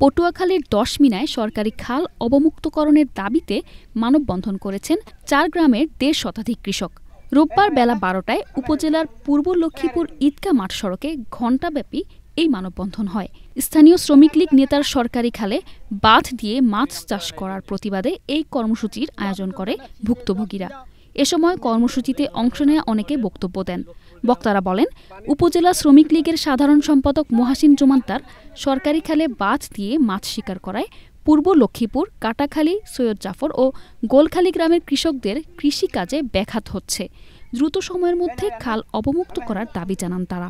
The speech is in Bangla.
পটুয়াখালীর দশমিনায় সরকারি খাল অবমুক্তকরণের দাবিতে মানববন্ধন করেছেন চার গ্রামের দেড় শতাধিক কৃষক রোববার বেলা বারোটায় উপজেলার পূর্ব লক্ষ্মীপুর ঈদগা মাঠ সড়কে ঘণ্টাব্যাপী এই মানববন্ধন হয় স্থানীয় শ্রমিক লীগ নেতার সরকারি খালে বাঁধ দিয়ে মাছ চাষ করার প্রতিবাদে এই কর্মসূচির আয়োজন করে ভুক্তভোগীরা এ সময় কর্মসূচিতে অংশ নেয় অনেকে বক্তব্য দেন বক্তারা বলেন উপজেলা শ্রমিক লীগের সাধারণ সম্পাদক মহাসিন জোমান্তার সরকারি খালে বাজ দিয়ে মাছ শিকার করায় পূর্ব লক্ষ্মীপুর কাটাখালী সৈয়দ জাফর ও গোলখালী গ্রামের কৃষকদের কৃষি কাজে ব্যাঘাত হচ্ছে দ্রুত সময়ের মধ্যে খাল অবমুক্ত করার দাবি জানান তারা